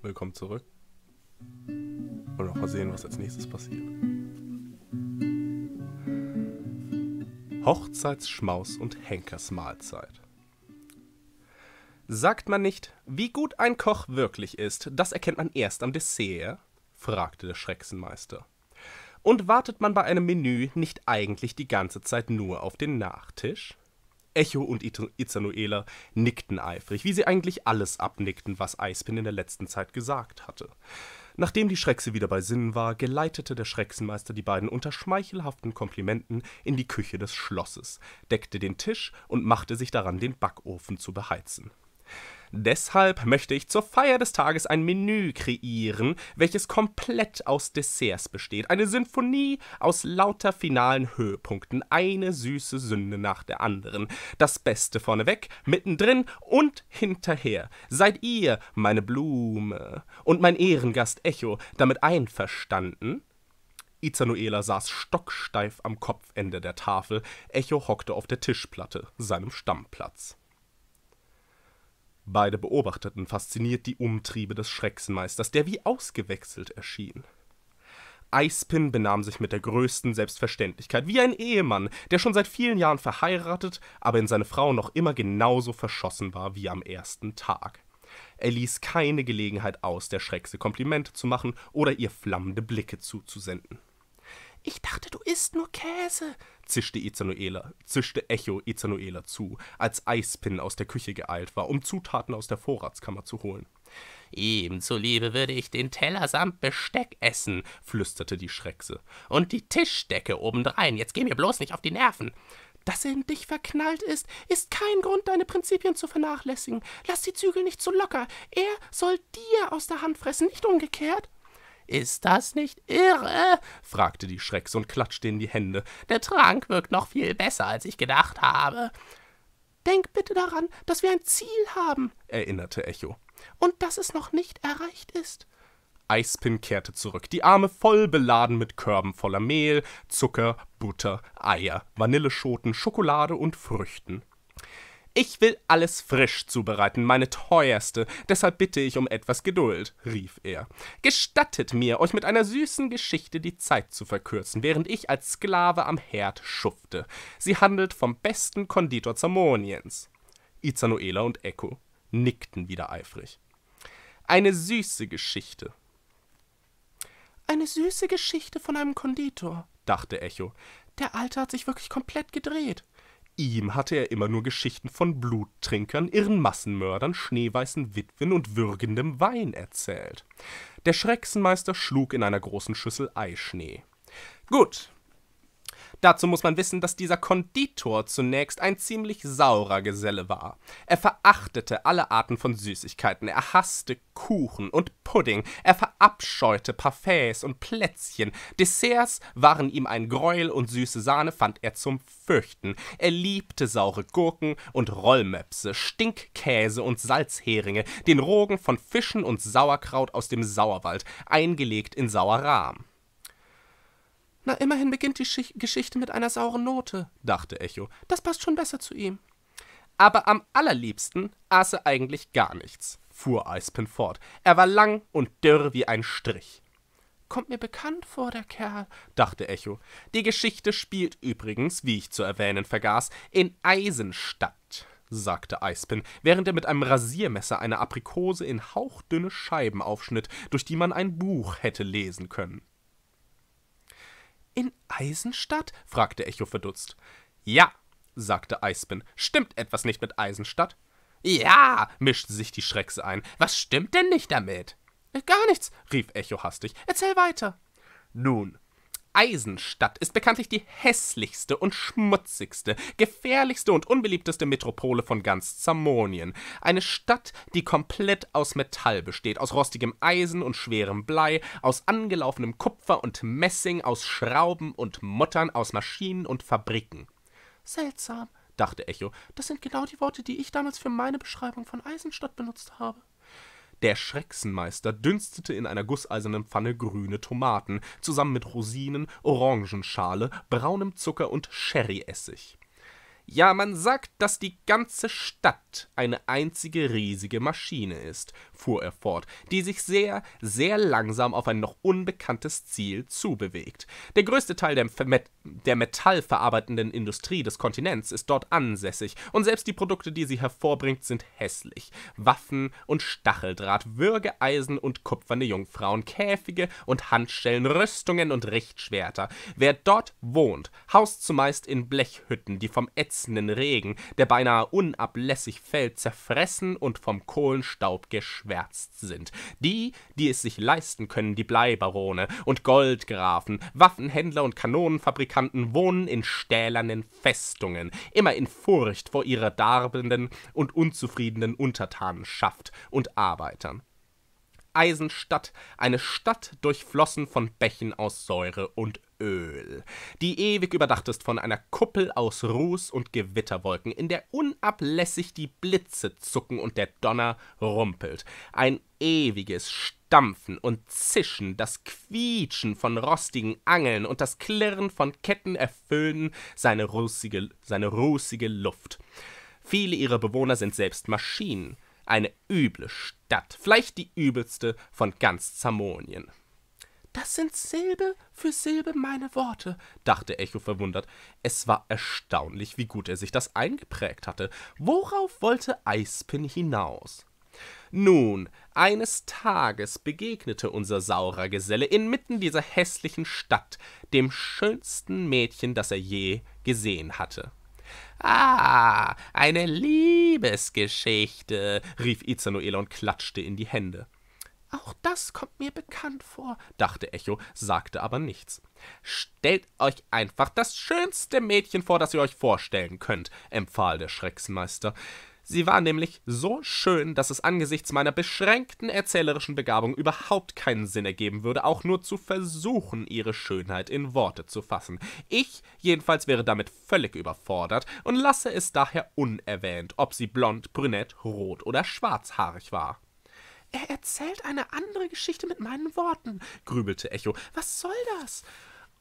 Willkommen zurück. Wollen noch mal sehen, was als nächstes passiert. Hochzeitsschmaus und Henkersmahlzeit. Sagt man nicht, wie gut ein Koch wirklich ist, das erkennt man erst am Dessert? fragte der Schrecksenmeister. Und wartet man bei einem Menü nicht eigentlich die ganze Zeit nur auf den Nachtisch? Echo und Izanuela nickten eifrig, wie sie eigentlich alles abnickten, was Eispin in der letzten Zeit gesagt hatte. Nachdem die Schreckse wieder bei Sinnen war, geleitete der Schrecksenmeister die beiden unter schmeichelhaften Komplimenten in die Küche des Schlosses, deckte den Tisch und machte sich daran, den Backofen zu beheizen. Deshalb möchte ich zur Feier des Tages ein Menü kreieren, welches komplett aus Desserts besteht. Eine Sinfonie aus lauter finalen Höhepunkten, eine süße Sünde nach der anderen. Das Beste vorneweg, mittendrin und hinterher. Seid ihr, meine Blume und mein Ehrengast Echo, damit einverstanden? Izanuela saß stocksteif am Kopfende der Tafel, Echo hockte auf der Tischplatte, seinem Stammplatz. Beide beobachteten fasziniert die Umtriebe des Schrecksmeisters, der wie ausgewechselt erschien. Eispin benahm sich mit der größten Selbstverständlichkeit, wie ein Ehemann, der schon seit vielen Jahren verheiratet, aber in seine Frau noch immer genauso verschossen war wie am ersten Tag. Er ließ keine Gelegenheit aus, der Schreckse Komplimente zu machen oder ihr flammende Blicke zuzusenden. Ich dachte, du isst nur Käse, zischte Izanuela, zischte Echo Izanuela zu, als Eispin aus der Küche geeilt war, um Zutaten aus der Vorratskammer zu holen. Ihm zuliebe würde ich den Teller samt Besteck essen, flüsterte die Schreckse. Und die Tischdecke obendrein, jetzt geh mir bloß nicht auf die Nerven. Dass er in dich verknallt ist, ist kein Grund, deine Prinzipien zu vernachlässigen. Lass die Zügel nicht zu locker. Er soll dir aus der Hand fressen, nicht umgekehrt. Ist das nicht irre? fragte die Schrecks und klatschte in die Hände. Der Trank wirkt noch viel besser, als ich gedacht habe. Denk bitte daran, dass wir ein Ziel haben, erinnerte Echo. Und dass es noch nicht erreicht ist. Eispin kehrte zurück, die Arme voll beladen mit Körben voller Mehl, Zucker, Butter, Eier, Vanilleschoten, Schokolade und Früchten. Ich will alles frisch zubereiten, meine teuerste, deshalb bitte ich um etwas Geduld, rief er. Gestattet mir, euch mit einer süßen Geschichte die Zeit zu verkürzen, während ich als Sklave am Herd schufte. Sie handelt vom besten Konditor Zamoniens. Izanoela und Echo nickten wieder eifrig. Eine süße Geschichte. Eine süße Geschichte von einem Konditor, dachte Echo. Der Alte hat sich wirklich komplett gedreht ihm hatte er immer nur Geschichten von Bluttrinkern, irren Massenmördern, schneeweißen Witwen und würgendem Wein erzählt. Der Schrecksenmeister schlug in einer großen Schüssel Eischnee. Gut, Dazu muss man wissen, dass dieser Konditor zunächst ein ziemlich saurer Geselle war. Er verachtete alle Arten von Süßigkeiten, er hasste Kuchen und Pudding, er verabscheute Parfaits und Plätzchen, Desserts waren ihm ein Greuel und süße Sahne fand er zum Fürchten. Er liebte saure Gurken und Rollmöpse, Stinkkäse und Salzheringe, den Rogen von Fischen und Sauerkraut aus dem Sauerwald, eingelegt in Sauerrahm. Na, immerhin beginnt die Schich Geschichte mit einer sauren Note, dachte Echo. Das passt schon besser zu ihm. Aber am allerliebsten aß er eigentlich gar nichts, fuhr Eispin fort. Er war lang und dürr wie ein Strich. Kommt mir bekannt vor, der Kerl, dachte Echo. Die Geschichte spielt übrigens, wie ich zu erwähnen vergaß, in Eisenstadt, sagte Eispin, während er mit einem Rasiermesser eine Aprikose in hauchdünne Scheiben aufschnitt, durch die man ein Buch hätte lesen können. In Eisenstadt? fragte Echo verdutzt. Ja, sagte Eisbin. Stimmt etwas nicht mit Eisenstadt? Ja, mischte sich die Schreckse ein. Was stimmt denn nicht damit? Gar nichts, rief Echo hastig. Erzähl weiter. Nun, Eisenstadt ist bekanntlich die hässlichste und schmutzigste, gefährlichste und unbeliebteste Metropole von ganz Zamonien. Eine Stadt, die komplett aus Metall besteht, aus rostigem Eisen und schwerem Blei, aus angelaufenem Kupfer und Messing, aus Schrauben und Muttern, aus Maschinen und Fabriken. Seltsam, dachte Echo, das sind genau die Worte, die ich damals für meine Beschreibung von Eisenstadt benutzt habe. Der Schrecksenmeister dünstete in einer gusseisernen Pfanne grüne Tomaten, zusammen mit Rosinen, Orangenschale, braunem Zucker und Sherryessig. Ja, man sagt, dass die ganze Stadt eine einzige riesige Maschine ist, fuhr er fort, die sich sehr, sehr langsam auf ein noch unbekanntes Ziel zubewegt. Der größte Teil der, Met der metallverarbeitenden Industrie des Kontinents ist dort ansässig, und selbst die Produkte, die sie hervorbringt, sind hässlich. Waffen und Stacheldraht, Würgeeisen und kupferne Jungfrauen, Käfige und Handschellen, Rüstungen und Richtschwerter. Wer dort wohnt, haust zumeist in Blechhütten, die vom Ätz stürzenden Regen, der beinahe unablässig fällt, zerfressen und vom Kohlenstaub geschwärzt sind. Die, die es sich leisten können, die Bleibarone und Goldgrafen, Waffenhändler und Kanonenfabrikanten wohnen in stählernen Festungen, immer in Furcht vor ihrer darbenden und unzufriedenen Untertanenschaft und Arbeitern. Eisenstadt, eine Stadt durchflossen von Bächen aus Säure und Öl, die ewig überdacht ist von einer Kuppel aus Ruß und Gewitterwolken, in der unablässig die Blitze zucken und der Donner rumpelt. Ein ewiges Stampfen und Zischen, das Quietschen von rostigen Angeln und das Klirren von Ketten erfüllen seine rußige, seine rußige Luft. Viele ihrer Bewohner sind selbst Maschinen. Eine üble Stadt, vielleicht die übelste von ganz Zamonien. Das sind Silbe für Silbe meine Worte, dachte Echo verwundert. Es war erstaunlich, wie gut er sich das eingeprägt hatte. Worauf wollte Eispin hinaus? Nun, eines Tages begegnete unser saurer Geselle inmitten dieser hässlichen Stadt dem schönsten Mädchen, das er je gesehen hatte. Ah, eine Liebesgeschichte, rief Izanoela und klatschte in die Hände. Auch das kommt mir bekannt vor, dachte Echo, sagte aber nichts. Stellt euch einfach das schönste Mädchen vor, das ihr euch vorstellen könnt, empfahl der Schrecksmeister. Sie war nämlich so schön, dass es angesichts meiner beschränkten erzählerischen Begabung überhaupt keinen Sinn ergeben würde, auch nur zu versuchen, ihre Schönheit in Worte zu fassen. Ich jedenfalls wäre damit völlig überfordert und lasse es daher unerwähnt, ob sie blond, brünett, rot oder schwarzhaarig war. Er erzählt eine andere Geschichte mit meinen Worten, grübelte Echo. Was soll das?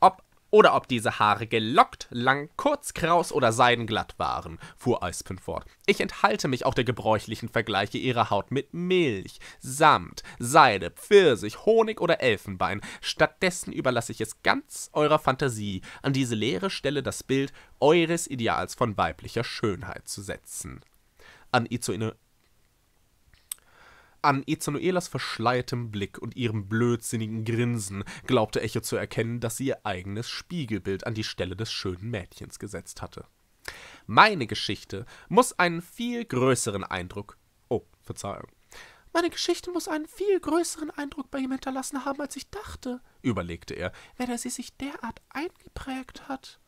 Ob oder ob diese Haare gelockt, lang, kurz, kraus oder seidenglatt waren, fuhr Eispen fort. Ich enthalte mich auch der gebräuchlichen Vergleiche ihrer Haut mit Milch, Samt, Seide, Pfirsich, Honig oder Elfenbein. Stattdessen überlasse ich es ganz eurer Fantasie, an diese leere Stelle das Bild eures Ideals von weiblicher Schönheit zu setzen. An Izuine an Ezanuelas verschleiertem Blick und ihrem blödsinnigen Grinsen glaubte Echo zu erkennen, dass sie ihr eigenes Spiegelbild an die Stelle des schönen Mädchens gesetzt hatte. Meine Geschichte muss einen viel größeren Eindruck. Oh, Verzeihung. Meine Geschichte muss einen viel größeren Eindruck bei ihm hinterlassen haben, als ich dachte, überlegte er, wenn er sie sich derart eingeprägt hat.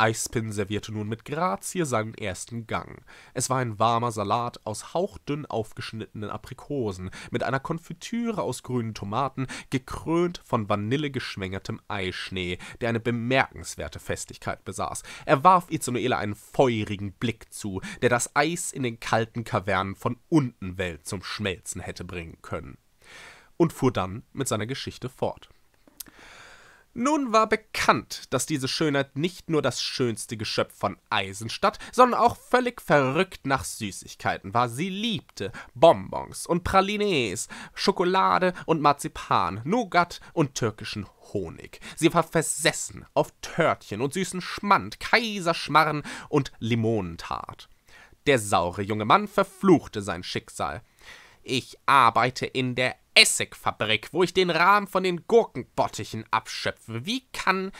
Eispin servierte nun mit Grazie seinen ersten Gang. Es war ein warmer Salat aus hauchdünn aufgeschnittenen Aprikosen mit einer Konfitüre aus grünen Tomaten, gekrönt von vanillegeschwängertem Eischnee, der eine bemerkenswerte Festigkeit besaß. Er warf Izonoele einen feurigen Blick zu, der das Eis in den kalten Kavernen von Untenwelt zum Schmelzen hätte bringen können. Und fuhr dann mit seiner Geschichte fort. Nun war bekannt, dass diese Schönheit nicht nur das schönste Geschöpf von Eisenstadt, sondern auch völlig verrückt nach Süßigkeiten war. Sie liebte Bonbons und Pralines, Schokolade und Marzipan, Nougat und türkischen Honig. Sie war versessen auf Törtchen und süßen Schmand, Kaiserschmarren und Limonentart. Der saure junge Mann verfluchte sein Schicksal. Ich arbeite in der Essigfabrik, wo ich den Rahmen von den Gurkenbottichen abschöpfe. Wie kann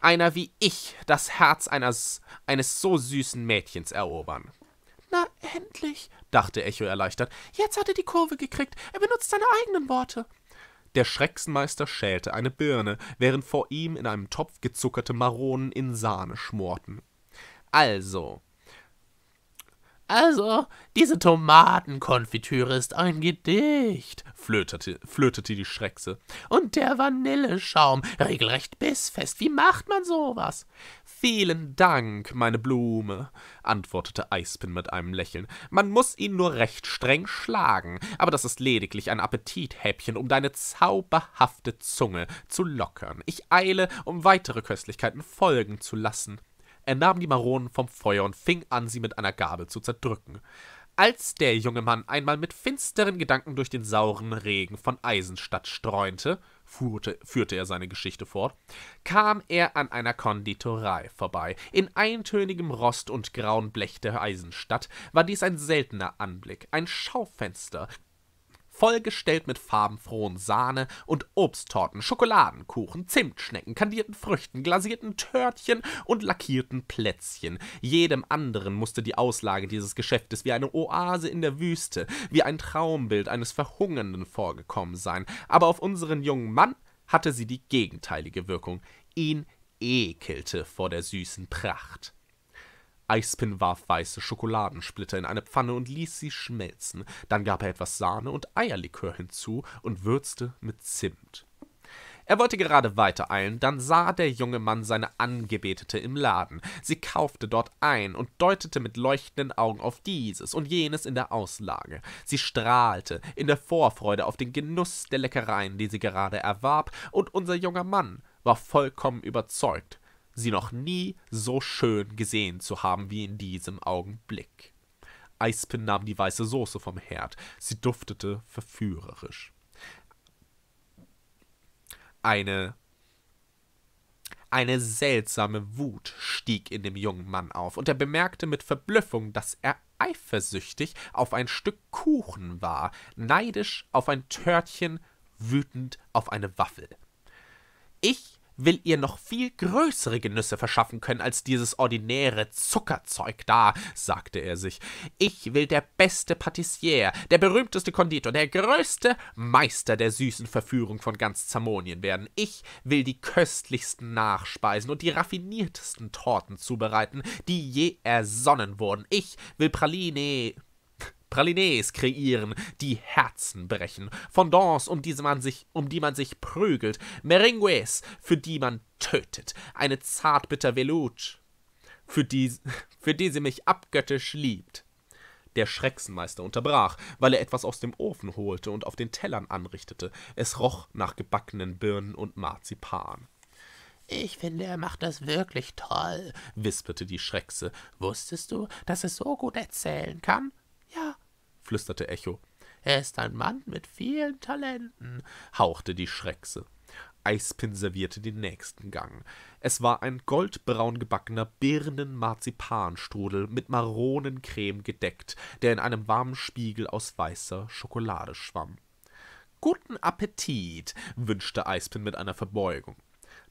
einer wie ich das Herz eines, eines so süßen Mädchens erobern? Na, endlich, dachte Echo erleichtert. Jetzt hat er die Kurve gekriegt. Er benutzt seine eigenen Worte. Der Schrecksmeister schälte eine Birne, während vor ihm in einem Topf gezuckerte Maronen in Sahne schmorten. Also, also, diese Tomatenkonfitüre ist ein Gedicht, flötete, flötete die Schreckse. Und der Vanilleschaum, regelrecht bissfest, wie macht man sowas? Vielen Dank, meine Blume, antwortete Eispin mit einem Lächeln. Man muss ihn nur recht streng schlagen, aber das ist lediglich ein Appetithäppchen, um deine zauberhafte Zunge zu lockern. Ich eile, um weitere Köstlichkeiten folgen zu lassen. Er nahm die Maronen vom Feuer und fing an, sie mit einer Gabel zu zerdrücken. Als der junge Mann einmal mit finsteren Gedanken durch den sauren Regen von Eisenstadt streunte, fuhrte, führte er seine Geschichte fort, kam er an einer Konditorei vorbei. In eintönigem Rost und grauen Blech der Eisenstadt war dies ein seltener Anblick, ein Schaufenster, vollgestellt mit farbenfrohen Sahne und Obsttorten, Schokoladenkuchen, Zimtschnecken, kandierten Früchten, glasierten Törtchen und lackierten Plätzchen. Jedem anderen musste die Auslage dieses Geschäftes wie eine Oase in der Wüste, wie ein Traumbild eines Verhungernden vorgekommen sein, aber auf unseren jungen Mann hatte sie die gegenteilige Wirkung. Ihn ekelte vor der süßen Pracht. Eispin warf weiße Schokoladensplitter in eine Pfanne und ließ sie schmelzen, dann gab er etwas Sahne und Eierlikör hinzu und würzte mit Zimt. Er wollte gerade weitereilen, dann sah der junge Mann seine Angebetete im Laden. Sie kaufte dort ein und deutete mit leuchtenden Augen auf dieses und jenes in der Auslage. Sie strahlte in der Vorfreude auf den Genuss der Leckereien, die sie gerade erwarb, und unser junger Mann war vollkommen überzeugt, sie noch nie so schön gesehen zu haben wie in diesem Augenblick. Eispin nahm die weiße Soße vom Herd. Sie duftete verführerisch. Eine eine seltsame Wut stieg in dem jungen Mann auf, und er bemerkte mit Verblüffung, dass er eifersüchtig auf ein Stück Kuchen war, neidisch auf ein Törtchen, wütend auf eine Waffel. Ich will ihr noch viel größere Genüsse verschaffen können als dieses ordinäre Zuckerzeug da, sagte er sich. Ich will der beste Patissier, der berühmteste Konditor, der größte Meister der süßen Verführung von ganz Zamonien werden. Ich will die köstlichsten Nachspeisen und die raffiniertesten Torten zubereiten, die je ersonnen wurden. Ich will Praline, Pralines kreieren, die Herzen brechen, Fondants, um, diese man sich, um die man sich prügelt, Meringues, für die man tötet, eine zartbitter Velut, für die, für die sie mich abgöttisch liebt. Der Schrecksenmeister unterbrach, weil er etwas aus dem Ofen holte und auf den Tellern anrichtete. Es roch nach gebackenen Birnen und Marzipan. Ich finde, er macht das wirklich toll, wisperte die Schreckse. Wusstest du, dass er so gut erzählen kann? Ja, flüsterte Echo. Er ist ein Mann mit vielen Talenten, hauchte die Schreckse. Eispin servierte den nächsten Gang. Es war ein goldbraun gebackener Birnen-Marzipanstrudel mit Maronencreme gedeckt, der in einem warmen Spiegel aus weißer Schokolade schwamm. Guten Appetit, wünschte Eispin mit einer Verbeugung.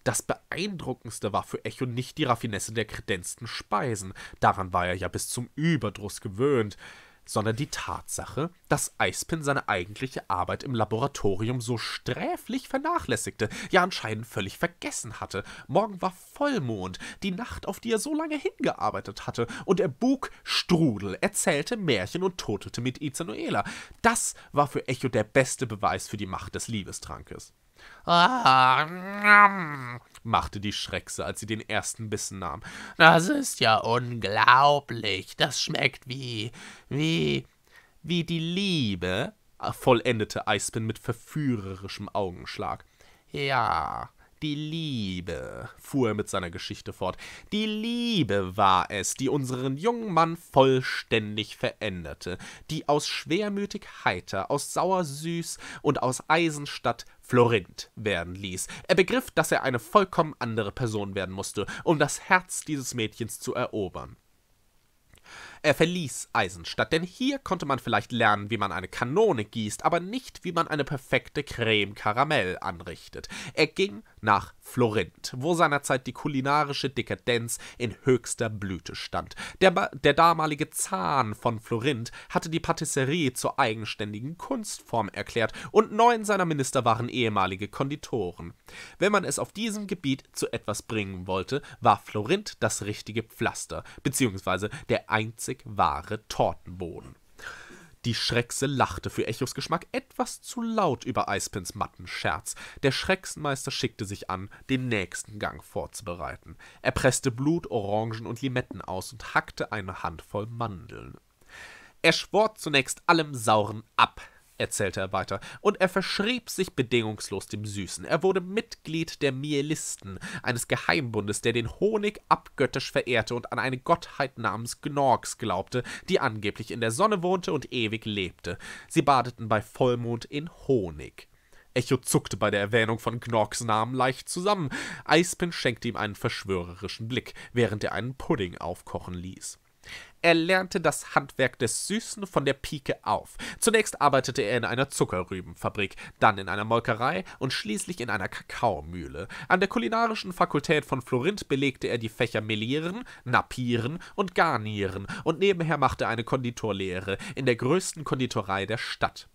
Das Beeindruckendste war für Echo nicht die Raffinesse der kredenzten Speisen, daran war er ja bis zum Überdruss gewöhnt, sondern die Tatsache, dass Eispin seine eigentliche Arbeit im Laboratorium so sträflich vernachlässigte, ja anscheinend völlig vergessen hatte. Morgen war Vollmond, die Nacht, auf die er so lange hingearbeitet hatte, und er bug Strudel, erzählte Märchen und totelte mit Izanuela. Das war für Echo der beste Beweis für die Macht des Liebestrankes. Ah, machte die Schreckse, als sie den ersten Bissen nahm. Das ist ja unglaublich. Das schmeckt wie, wie, wie die Liebe, vollendete Eispin mit verführerischem Augenschlag. Ja, die Liebe, fuhr er mit seiner Geschichte fort. Die Liebe war es, die unseren jungen Mann vollständig veränderte, die aus schwermütig heiter, aus sauer süß und aus Eisenstadt Florint werden ließ. Er begriff, dass er eine vollkommen andere Person werden musste, um das Herz dieses Mädchens zu erobern. Er verließ Eisenstadt, denn hier konnte man vielleicht lernen, wie man eine Kanone gießt, aber nicht, wie man eine perfekte Creme Karamell anrichtet. Er ging nach Florint, wo seinerzeit die kulinarische Dekadenz in höchster Blüte stand. Der, der damalige Zahn von Florint hatte die Patisserie zur eigenständigen Kunstform erklärt und neun seiner Minister waren ehemalige Konditoren. Wenn man es auf diesem Gebiet zu etwas bringen wollte, war Florint das richtige Pflaster, beziehungsweise der einzig wahre Tortenboden. Die Schreckse lachte für Echos Geschmack etwas zu laut über Eispins matten Scherz. Der Schrecksmeister schickte sich an, den nächsten Gang vorzubereiten. Er presste Blut, Orangen und Limetten aus und hackte eine Handvoll Mandeln. Er schwor zunächst allem Sauren ab, erzählte er weiter, und er verschrieb sich bedingungslos dem Süßen. Er wurde Mitglied der Mielisten, eines Geheimbundes, der den Honig abgöttisch verehrte und an eine Gottheit namens Gnorks glaubte, die angeblich in der Sonne wohnte und ewig lebte. Sie badeten bei Vollmond in Honig. Echo zuckte bei der Erwähnung von Gnorks Namen leicht zusammen. Eispin schenkte ihm einen verschwörerischen Blick, während er einen Pudding aufkochen ließ. Er lernte das Handwerk des Süßen von der Pike auf. Zunächst arbeitete er in einer Zuckerrübenfabrik, dann in einer Molkerei und schließlich in einer Kakaomühle. An der kulinarischen Fakultät von Florint belegte er die Fächer Melieren, Napieren und Garnieren und nebenher machte eine Konditorlehre in der größten Konditorei der Stadt.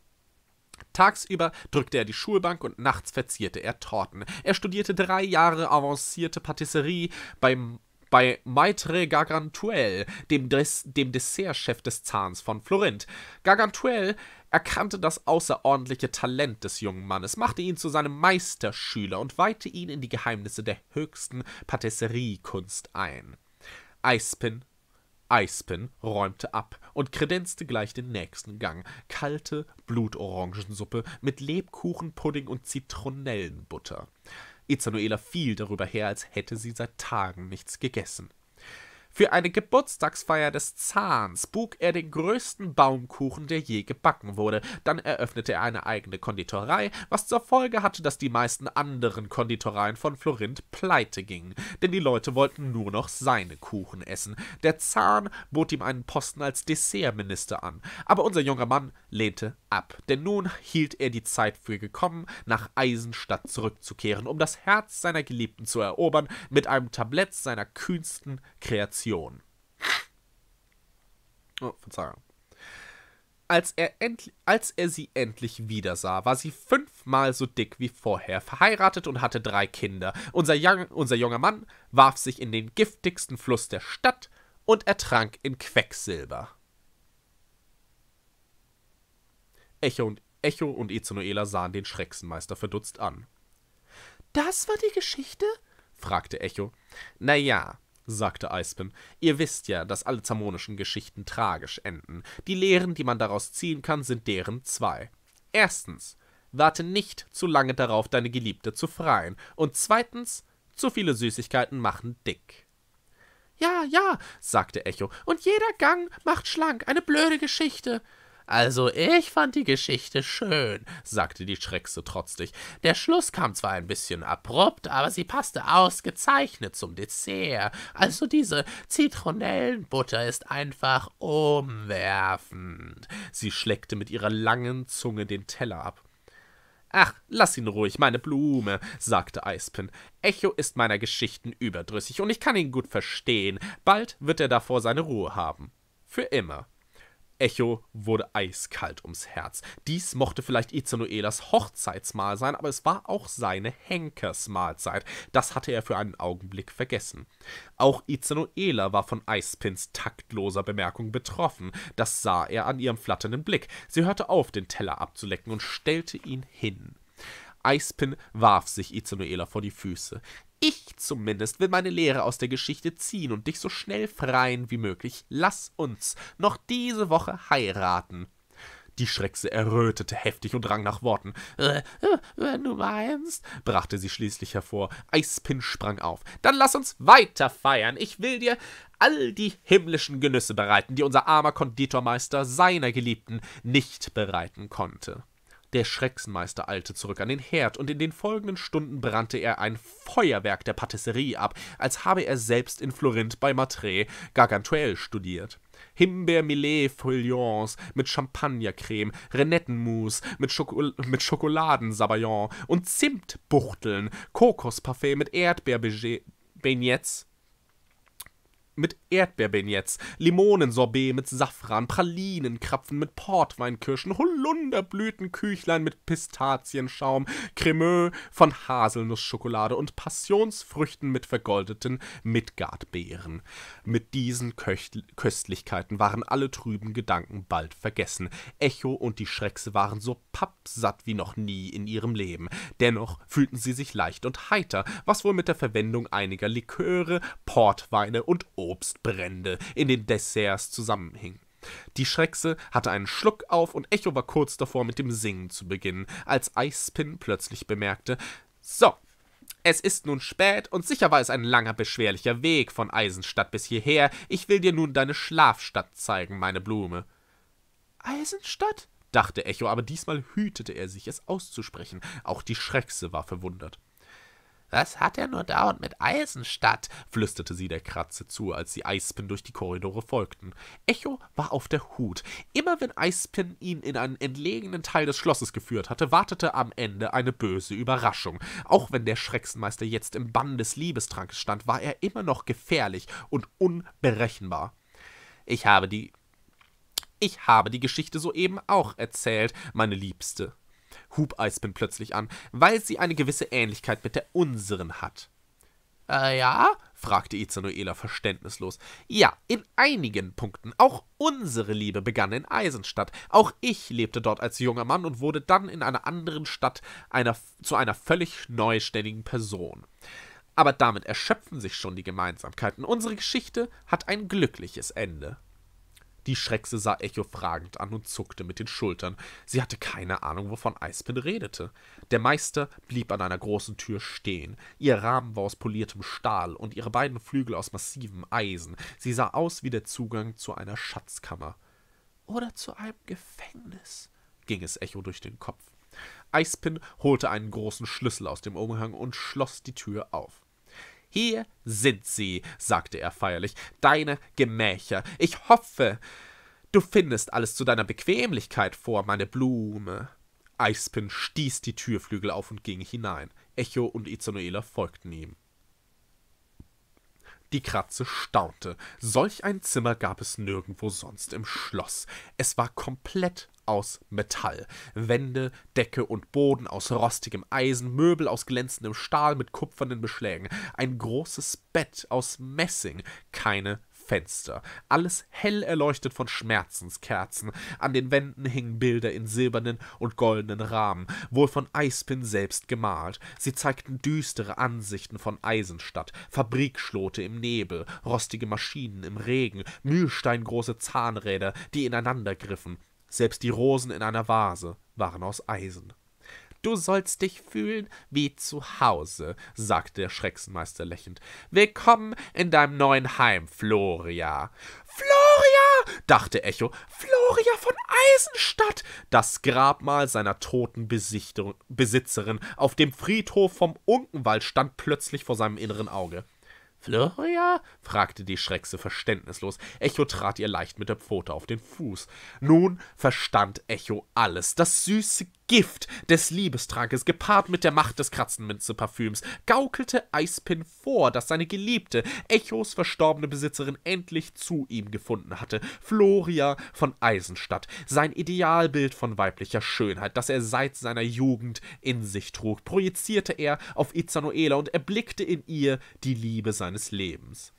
Tagsüber drückte er die Schulbank und nachts verzierte er Torten. Er studierte drei Jahre avancierte Patisserie beim bei Maitre Gargantuel, dem, Des dem Dessertchef des Zahns von Florint. Gargantuel erkannte das außerordentliche Talent des jungen Mannes, machte ihn zu seinem Meisterschüler und weihte ihn in die Geheimnisse der höchsten Patisseriekunst ein. Eispin Eispin räumte ab und kredenzte gleich den nächsten Gang. Kalte Blutorangensuppe mit Lebkuchenpudding und Zitronellenbutter. Ezanuela fiel darüber her, als hätte sie seit Tagen nichts gegessen. Für eine Geburtstagsfeier des Zahns buk er den größten Baumkuchen, der je gebacken wurde. Dann eröffnete er eine eigene Konditorei, was zur Folge hatte, dass die meisten anderen Konditoreien von Florint pleite gingen, denn die Leute wollten nur noch seine Kuchen essen. Der Zahn bot ihm einen Posten als Dessertminister an, aber unser junger Mann lehnte ab, denn nun hielt er die Zeit für gekommen, nach Eisenstadt zurückzukehren, um das Herz seiner Geliebten zu erobern, mit einem Tablett seiner kühnsten Kreation Situation. Oh, Verzeihung. Als er, als er sie endlich wieder sah, war sie fünfmal so dick wie vorher, verheiratet und hatte drei Kinder. Unser, unser junger Mann warf sich in den giftigsten Fluss der Stadt und ertrank in Quecksilber. Echo und, Echo und Ezonoela sahen den Schrecksenmeister verdutzt an. Das war die Geschichte? fragte Echo. Naja, sagte Eispen. Ihr wisst ja, dass alle zamonischen Geschichten tragisch enden. Die Lehren, die man daraus ziehen kann, sind deren zwei. Erstens, warte nicht zu lange darauf, deine Geliebte zu freien. Und zweitens, zu viele Süßigkeiten machen dick. Ja, ja, sagte Echo, und jeder Gang macht schlank, eine blöde Geschichte. Also ich fand die Geschichte schön, sagte die Schreckse trotzig. Der Schluss kam zwar ein bisschen abrupt, aber sie passte ausgezeichnet zum Dessert. Also diese Zitronellenbutter ist einfach umwerfend. Sie schleckte mit ihrer langen Zunge den Teller ab. Ach, lass ihn ruhig, meine Blume, sagte Eispin. Echo ist meiner Geschichten überdrüssig und ich kann ihn gut verstehen. Bald wird er davor seine Ruhe haben. Für immer. Echo wurde eiskalt ums Herz. Dies mochte vielleicht Ezenuelas Hochzeitsmahl sein, aber es war auch seine Henkersmahlzeit. Das hatte er für einen Augenblick vergessen. Auch Ezenuela war von Eispins taktloser Bemerkung betroffen. Das sah er an ihrem flatternden Blick. Sie hörte auf, den Teller abzulecken und stellte ihn hin. Eispin warf sich Izanuela vor die Füße. Ich zumindest will meine Lehre aus der Geschichte ziehen und dich so schnell freien wie möglich. Lass uns noch diese Woche heiraten. Die Schreckse errötete heftig und rang nach Worten. wenn äh, äh, äh, du meinst, brachte sie schließlich hervor. Eispin sprang auf. Dann lass uns weiter feiern. Ich will dir all die himmlischen Genüsse bereiten, die unser armer Konditormeister seiner Geliebten nicht bereiten konnte der Schrecksmeister eilte zurück an den Herd, und in den folgenden Stunden brannte er ein Feuerwerk der Patisserie ab, als habe er selbst in Florint bei Matre Gargantuel studiert. Himbeer-Millet-Feuillons mit Champagnercreme, Renettenmousse mit, Schoko mit Schokoladensabayon und Zimtbuchteln, Kokosparfait mit Erdbeerbeignets mit Erdbeerbeeren Limonensorbet mit Safran, Pralinenkrapfen mit Portweinkirschen, Holunderblütenküchlein mit Pistazienschaum, Cremeux von Haselnussschokolade und Passionsfrüchten mit vergoldeten Midgardbeeren. Mit diesen Köcht Köstlichkeiten waren alle trüben Gedanken bald vergessen. Echo und die Schreckse waren so pappsatt wie noch nie in ihrem Leben. Dennoch fühlten sie sich leicht und heiter, was wohl mit der Verwendung einiger Liköre, Portweine und Obst Obstbrände in den Desserts zusammenhing. Die Schreckse hatte einen Schluck auf und Echo war kurz davor, mit dem Singen zu beginnen, als Eispin plötzlich bemerkte: So, es ist nun spät und sicher war es ein langer, beschwerlicher Weg von Eisenstadt bis hierher. Ich will dir nun deine Schlafstadt zeigen, meine Blume. Eisenstadt? dachte Echo, aber diesmal hütete er sich, es auszusprechen. Auch die Schreckse war verwundert. Was hat er nur dauernd mit Eisenstadt? flüsterte sie der Kratze zu, als sie Eispin durch die Korridore folgten. Echo war auf der Hut. Immer wenn Eispin ihn in einen entlegenen Teil des Schlosses geführt hatte, wartete am Ende eine böse Überraschung. Auch wenn der Schrecksmeister jetzt im Bann des Liebestrankes stand, war er immer noch gefährlich und unberechenbar. Ich habe die. Ich habe die Geschichte soeben auch erzählt, meine Liebste, hub Iceman plötzlich an, weil sie eine gewisse Ähnlichkeit mit der unseren hat. Äh, ja? fragte Izanoela verständnislos. Ja, in einigen Punkten. Auch unsere Liebe begann in Eisenstadt. Auch ich lebte dort als junger Mann und wurde dann in einer anderen Stadt einer, zu einer völlig neuständigen Person. Aber damit erschöpfen sich schon die Gemeinsamkeiten. Unsere Geschichte hat ein glückliches Ende. Die Schreckse sah Echo fragend an und zuckte mit den Schultern. Sie hatte keine Ahnung, wovon Eispin redete. Der Meister blieb an einer großen Tür stehen. Ihr Rahmen war aus poliertem Stahl und ihre beiden Flügel aus massivem Eisen. Sie sah aus wie der Zugang zu einer Schatzkammer. Oder zu einem Gefängnis, ging es Echo durch den Kopf. Eispin holte einen großen Schlüssel aus dem Umhang und schloss die Tür auf. Hier sind sie, sagte er feierlich, deine Gemächer. Ich hoffe, du findest alles zu deiner Bequemlichkeit vor, meine Blume. Eispin stieß die Türflügel auf und ging hinein. Echo und Izonoela folgten ihm. Die Kratze staunte. Solch ein Zimmer gab es nirgendwo sonst im Schloss. Es war komplett aus Metall. Wände, Decke und Boden aus rostigem Eisen, Möbel aus glänzendem Stahl mit kupfernen Beschlägen, ein großes Bett aus Messing, keine Fenster, alles hell erleuchtet von Schmerzenskerzen, an den Wänden hingen Bilder in silbernen und goldenen Rahmen, wohl von Eispin selbst gemalt, sie zeigten düstere Ansichten von Eisenstadt, Fabrikschlote im Nebel, rostige Maschinen im Regen, mühlsteingroße Zahnräder, die ineinander griffen, selbst die Rosen in einer Vase waren aus Eisen. Du sollst dich fühlen wie zu Hause, sagte der Schrecksenmeister lächelnd. Willkommen in deinem neuen Heim, Floria. Floria, dachte Echo, Floria von Eisenstadt, das Grabmal seiner toten Besitzerin auf dem Friedhof vom Unkenwald stand plötzlich vor seinem inneren Auge. Floria? fragte die Schreckse verständnislos. Echo trat ihr leicht mit der Pfote auf den Fuß. Nun verstand Echo alles. Das süße Gift des Liebestrankes gepaart mit der Macht des Kratzenminze-Parfüms, gaukelte Eispin vor, dass seine geliebte, Echos verstorbene Besitzerin endlich zu ihm gefunden hatte, Floria von Eisenstadt, sein Idealbild von weiblicher Schönheit, das er seit seiner Jugend in sich trug, projizierte er auf Izanoela und erblickte in ihr die Liebe seines Lebens.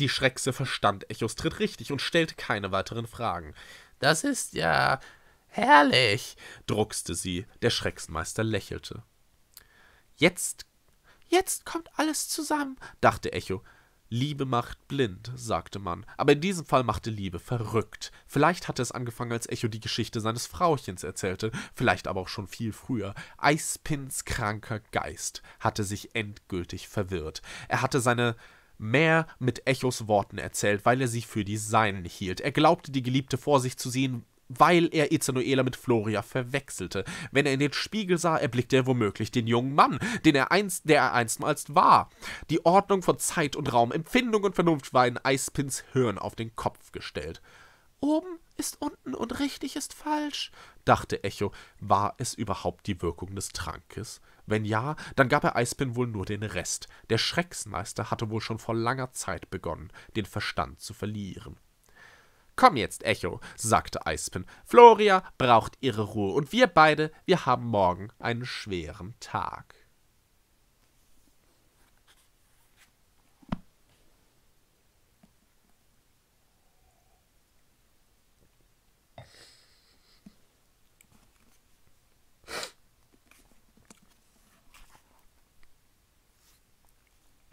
Die Schreckse verstand Echos Tritt richtig und stellte keine weiteren Fragen. Das ist ja Herrlich, druckste sie, der Schrecksmeister lächelte. Jetzt, jetzt kommt alles zusammen, dachte Echo. Liebe macht blind, sagte man, aber in diesem Fall machte Liebe verrückt. Vielleicht hatte es angefangen, als Echo die Geschichte seines Frauchens erzählte, vielleicht aber auch schon viel früher. Eispins kranker Geist hatte sich endgültig verwirrt. Er hatte seine mehr mit Echos Worten erzählt, weil er sie für die Seinen hielt. Er glaubte, die Geliebte vor sich zu sehen, weil er Ezenuela mit Floria verwechselte. Wenn er in den Spiegel sah, erblickte er womöglich den jungen Mann, den er einst, der er einstmals war. Die Ordnung von Zeit und Raum, Empfindung und Vernunft war in Eispins Hirn auf den Kopf gestellt. Oben ist unten und richtig ist falsch, dachte Echo. War es überhaupt die Wirkung des Trankes? Wenn ja, dann gab er Eispin wohl nur den Rest. Der Schrecksmeister hatte wohl schon vor langer Zeit begonnen, den Verstand zu verlieren. Komm jetzt, Echo, sagte Eispen. Floria braucht ihre Ruhe und wir beide, wir haben morgen einen schweren Tag.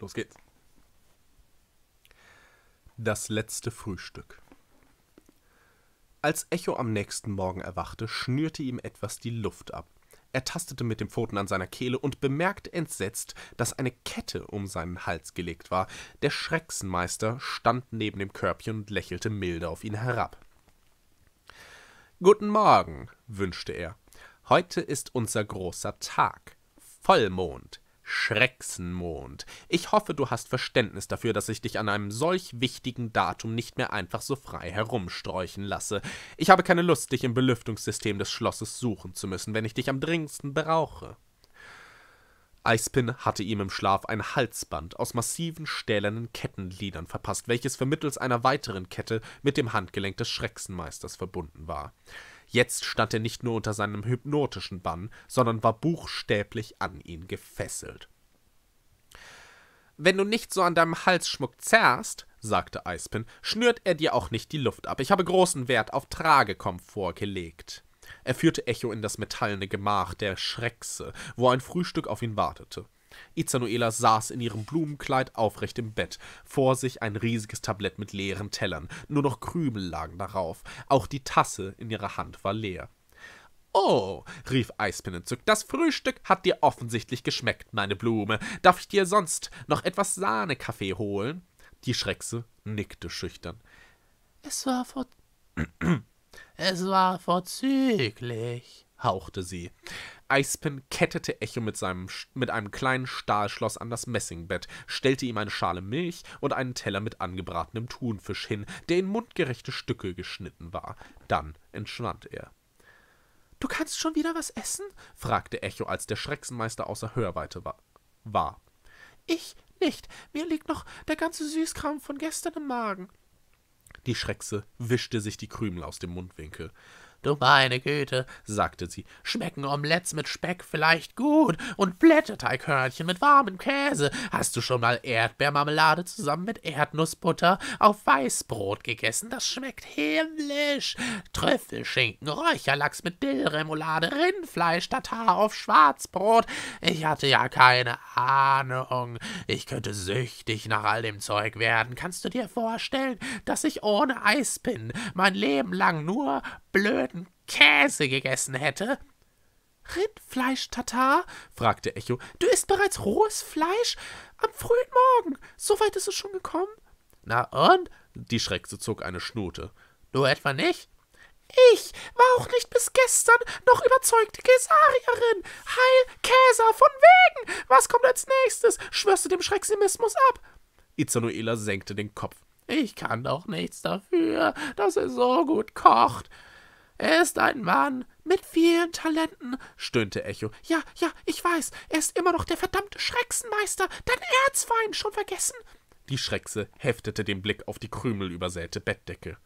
Los geht's. Das letzte Frühstück. Als Echo am nächsten Morgen erwachte, schnürte ihm etwas die Luft ab. Er tastete mit den Pfoten an seiner Kehle und bemerkte entsetzt, dass eine Kette um seinen Hals gelegt war. Der Schrecksenmeister stand neben dem Körbchen und lächelte milde auf ihn herab. Guten Morgen, wünschte er. Heute ist unser großer Tag. Vollmond. Schrecksenmond. Ich hoffe, du hast Verständnis dafür, dass ich dich an einem solch wichtigen Datum nicht mehr einfach so frei herumsträuchen lasse. Ich habe keine Lust, dich im Belüftungssystem des Schlosses suchen zu müssen, wenn ich dich am dringendsten brauche. Eispin hatte ihm im Schlaf ein Halsband aus massiven stählernen Kettenliedern verpasst, welches vermittels einer weiteren Kette mit dem Handgelenk des Schrecksenmeisters verbunden war. Jetzt stand er nicht nur unter seinem hypnotischen Bann, sondern war buchstäblich an ihn gefesselt. Wenn du nicht so an deinem Halsschmuck zerrst, sagte Eispin, schnürt er dir auch nicht die Luft ab. Ich habe großen Wert auf Tragekomfort gelegt. Er führte Echo in das metallene Gemach der Schreckse, wo ein Frühstück auf ihn wartete. Izanuela saß in ihrem Blumenkleid aufrecht im Bett, vor sich ein riesiges Tablett mit leeren Tellern, nur noch Krümel lagen darauf, auch die Tasse in ihrer Hand war leer. Oh, rief Eispin entzückt, das Frühstück hat dir offensichtlich geschmeckt, meine Blume. Darf ich dir sonst noch etwas Sahnekaffee holen? Die Schreckse nickte schüchtern. Es war vor... es war vorzüglich, hauchte sie. Eispen kettete Echo mit, seinem, mit einem kleinen Stahlschloss an das Messingbett, stellte ihm eine Schale Milch und einen Teller mit angebratenem Thunfisch hin, der in mundgerechte Stücke geschnitten war. Dann entschwand er. Du kannst schon wieder was essen? fragte Echo, als der Schrecksenmeister außer Hörweite war. war. Ich nicht. Mir liegt noch der ganze Süßkram von gestern im Magen. Die Schreckse wischte sich die Krümel aus dem Mundwinkel. Du meine Güte, sagte sie, schmecken Omelettes mit Speck vielleicht gut und Blätterteighörnchen mit warmem Käse. Hast du schon mal Erdbeermarmelade zusammen mit Erdnussbutter auf Weißbrot gegessen? Das schmeckt himmlisch. Trüffelschinken, Räucherlachs mit Dillremoulade, Rindfleisch, Tatar auf Schwarzbrot. Ich hatte ja keine Ahnung. Ich könnte süchtig nach all dem Zeug werden. Kannst du dir vorstellen, dass ich ohne Eis bin, mein Leben lang nur blöden Käse gegessen hätte? rindfleisch Tata? fragte Echo. Du isst bereits rohes Fleisch am frühen Morgen. So weit ist es schon gekommen? Na und? Die Schreckse zog eine Schnute. Du etwa nicht? Ich war auch nicht bis gestern noch überzeugte Kesarierin. Heil Käser von wegen! Was kommt als nächstes? Schwörst du dem Schrecksimismus ab? Izanuela senkte den Kopf. Ich kann doch nichts dafür, dass er so gut kocht. Er ist ein Mann mit vielen Talenten, stöhnte Echo. Ja, ja, ich weiß, er ist immer noch der verdammte Schrecksenmeister, dein Erzfeind, schon vergessen. Die Schreckse heftete den Blick auf die krümelübersäte Bettdecke.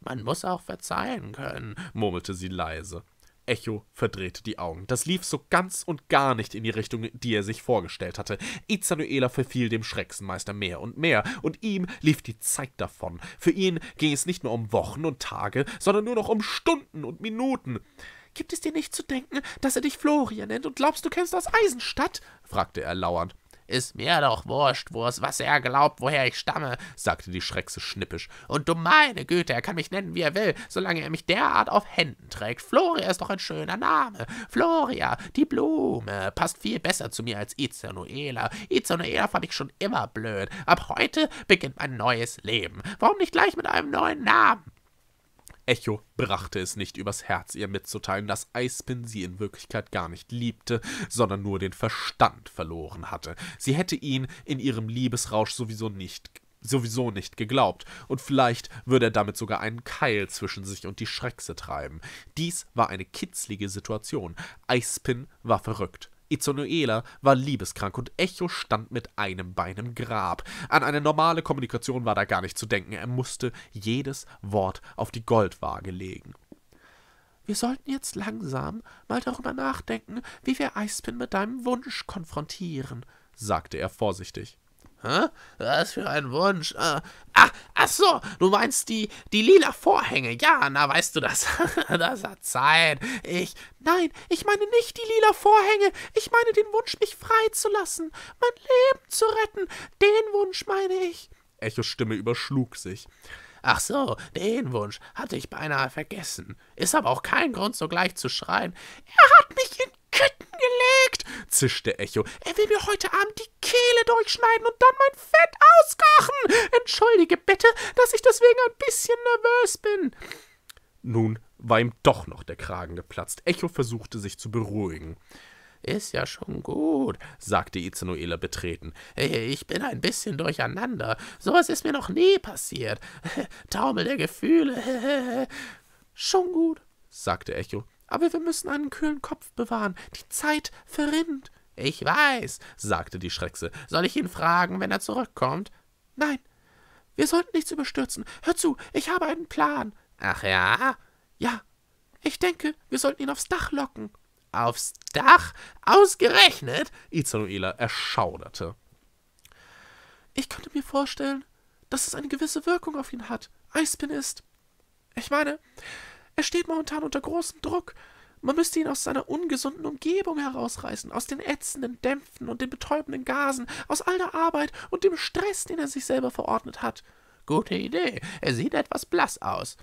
Man muss auch verzeihen können, murmelte sie leise. Echo verdrehte die Augen. Das lief so ganz und gar nicht in die Richtung, die er sich vorgestellt hatte. Izanuela verfiel dem Schrecksenmeister mehr und mehr, und ihm lief die Zeit davon. Für ihn ging es nicht nur um Wochen und Tage, sondern nur noch um Stunden und Minuten. Gibt es dir nicht zu denken, dass er dich Florian nennt und glaubst, du kennst aus Eisenstadt? fragte er lauernd. Ist mir doch wurscht, Wurst, was er glaubt, woher ich stamme, sagte die Schreckse schnippisch. Und du meine Güte, er kann mich nennen, wie er will, solange er mich derart auf Händen trägt. Floria ist doch ein schöner Name. Floria, die Blume, passt viel besser zu mir als Izanuela. Izanuela fand ich schon immer blöd. Ab heute beginnt mein neues Leben. Warum nicht gleich mit einem neuen Namen? Echo brachte es nicht übers Herz, ihr mitzuteilen, dass Eispin sie in Wirklichkeit gar nicht liebte, sondern nur den Verstand verloren hatte. Sie hätte ihn in ihrem Liebesrausch sowieso nicht sowieso nicht geglaubt, und vielleicht würde er damit sogar einen Keil zwischen sich und die Schreckse treiben. Dies war eine kitzlige Situation. Eispin war verrückt. Ezonuela war liebeskrank und Echo stand mit einem Bein im Grab. An eine normale Kommunikation war da gar nicht zu denken. Er musste jedes Wort auf die Goldwaage legen. Wir sollten jetzt langsam mal darüber nachdenken, wie wir Eispin mit deinem Wunsch konfrontieren, sagte er vorsichtig. Hä? Was für ein Wunsch. Äh, ach, ach so, du meinst die, die lila Vorhänge. Ja, na, weißt du das? das hat Zeit. Ich, nein, ich meine nicht die lila Vorhänge. Ich meine den Wunsch, mich freizulassen, mein Leben zu retten. Den Wunsch meine ich. Echos Stimme überschlug sich. Ach so, den Wunsch hatte ich beinahe vergessen. Ist aber auch kein Grund, sogleich zu schreien. Er hat mich in Ketten gelegt, zischte Echo. Er will mir heute Abend die Kehle durchschneiden und dann mein Fett auskochen. Entschuldige bitte, dass ich deswegen ein bisschen nervös bin. Nun war ihm doch noch der Kragen geplatzt. Echo versuchte sich zu beruhigen. Ist ja schon gut, sagte Izenuela betreten. Ich bin ein bisschen durcheinander. Sowas ist mir noch nie passiert. Taumel der Gefühle. Schon gut, sagte Echo. Aber wir müssen einen kühlen Kopf bewahren. Die Zeit verrinnt. Ich weiß, sagte die Schreckse. Soll ich ihn fragen, wenn er zurückkommt? Nein, wir sollten nichts überstürzen. Hör zu, ich habe einen Plan. Ach ja? Ja, ich denke, wir sollten ihn aufs Dach locken. Aufs Dach? Ausgerechnet? Izanuela erschauderte. Ich könnte mir vorstellen, dass es eine gewisse Wirkung auf ihn hat. Eisbin ist. Ich meine, er steht momentan unter großem Druck. Man müsste ihn aus seiner ungesunden Umgebung herausreißen, aus den ätzenden Dämpfen und den betäubenden Gasen, aus all der Arbeit und dem Stress, den er sich selber verordnet hat. Gute Idee. Er sieht etwas blass aus.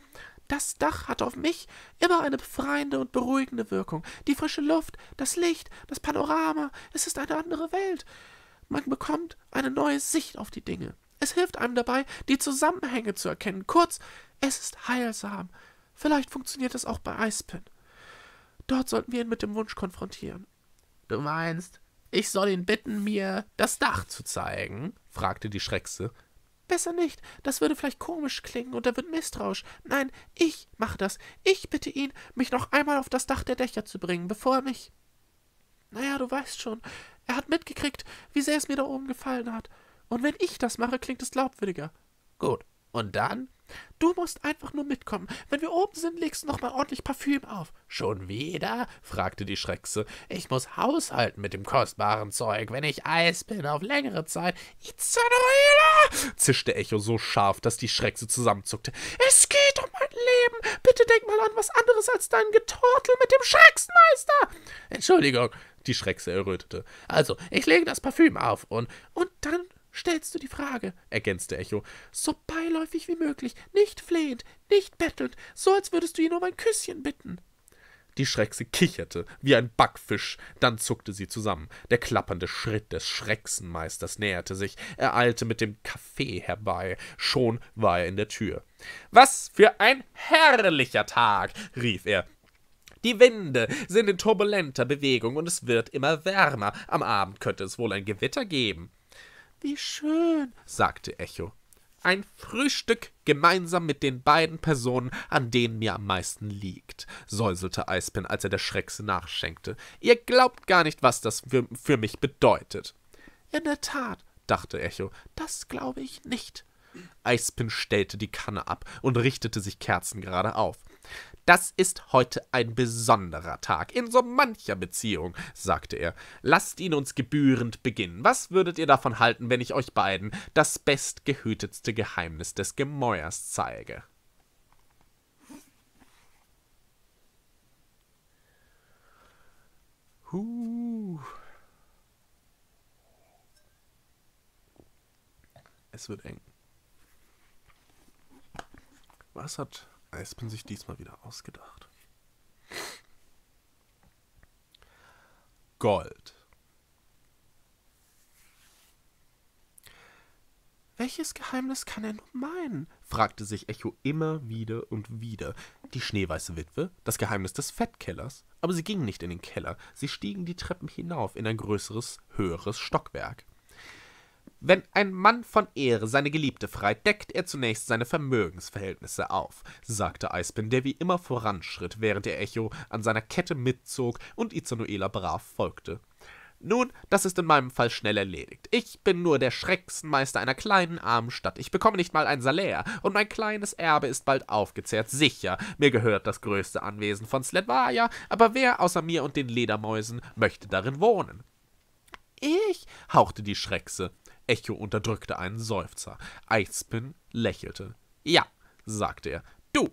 Das Dach hat auf mich immer eine befreiende und beruhigende Wirkung. Die frische Luft, das Licht, das Panorama, es ist eine andere Welt. Man bekommt eine neue Sicht auf die Dinge. Es hilft einem dabei, die Zusammenhänge zu erkennen. Kurz, es ist heilsam. Vielleicht funktioniert es auch bei Eispin. Dort sollten wir ihn mit dem Wunsch konfrontieren. Du meinst, ich soll ihn bitten, mir das Dach zu zeigen? fragte die Schreckse. Besser nicht, das würde vielleicht komisch klingen und er wird misstrauisch. Nein, ich mache das. Ich bitte ihn, mich noch einmal auf das Dach der Dächer zu bringen, bevor er mich. Naja, du weißt schon, er hat mitgekriegt, wie sehr es mir da oben gefallen hat. Und wenn ich das mache, klingt es glaubwürdiger. Gut, und dann Du musst einfach nur mitkommen. Wenn wir oben sind, legst du nochmal ordentlich Parfüm auf. Schon wieder? fragte die Schreckse. Ich muss haushalten mit dem kostbaren Zeug, wenn ich Eis bin auf längere Zeit. Izanruela! zischte Echo so scharf, dass die Schreckse zusammenzuckte. Es geht um mein Leben. Bitte denk mal an was anderes als deinen Getortel mit dem Schrecksmeister. Entschuldigung, die Schreckse errötete. Also, ich lege das Parfüm auf und. Und dann stellst du die Frage, ergänzte Echo, so beiläufig wie möglich, nicht flehend, nicht bettelnd, so als würdest du ihn um ein Küsschen bitten. Die Schreckse kicherte wie ein Backfisch, dann zuckte sie zusammen. Der klappernde Schritt des Schrecksenmeisters näherte sich, er eilte mit dem Kaffee herbei, schon war er in der Tür. Was für ein herrlicher Tag, rief er. Die Winde sind in turbulenter Bewegung und es wird immer wärmer. Am Abend könnte es wohl ein Gewitter geben. Wie schön, sagte Echo. Ein Frühstück gemeinsam mit den beiden Personen, an denen mir am meisten liegt, säuselte Eispin, als er der Schreckse nachschenkte. Ihr glaubt gar nicht, was das für, für mich bedeutet. In der Tat, dachte Echo, das glaube ich nicht. Eispin stellte die Kanne ab und richtete sich kerzengerade auf. Das ist heute ein besonderer Tag, in so mancher Beziehung, sagte er. Lasst ihn uns gebührend beginnen. Was würdet ihr davon halten, wenn ich euch beiden das bestgehütetste Geheimnis des Gemäuers zeige? Huh. Es wird eng. Was hat Espen sich diesmal wieder ausgedacht. Gold. Welches Geheimnis kann er nun meinen? fragte sich Echo immer wieder und wieder. Die schneeweiße Witwe, das Geheimnis des Fettkellers. Aber sie gingen nicht in den Keller, sie stiegen die Treppen hinauf in ein größeres, höheres Stockwerk. Wenn ein Mann von Ehre seine Geliebte freit, deckt er zunächst seine Vermögensverhältnisse auf, sagte Eisbin, der wie immer voranschritt, während der Echo an seiner Kette mitzog und Izanuela brav folgte. Nun, das ist in meinem Fall schnell erledigt. Ich bin nur der Schrecksenmeister einer kleinen armen Stadt. Ich bekomme nicht mal ein Salär, und mein kleines Erbe ist bald aufgezehrt. Sicher, mir gehört das größte Anwesen von Sledvaya, aber wer außer mir und den Ledermäusen möchte darin wohnen? Ich, hauchte die Schreckse. Echo unterdrückte einen Seufzer. Eispin lächelte. Ja, sagte er, du.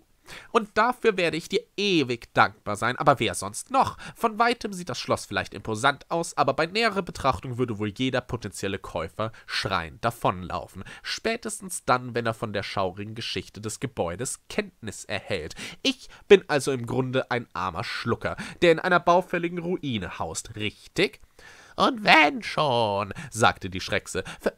Und dafür werde ich dir ewig dankbar sein, aber wer sonst noch? Von weitem sieht das Schloss vielleicht imposant aus, aber bei näherer Betrachtung würde wohl jeder potenzielle Käufer schreiend davonlaufen. Spätestens dann, wenn er von der schaurigen Geschichte des Gebäudes Kenntnis erhält. Ich bin also im Grunde ein armer Schlucker, der in einer baufälligen Ruine haust, richtig? Und wenn schon, sagte die Schreckse, Ver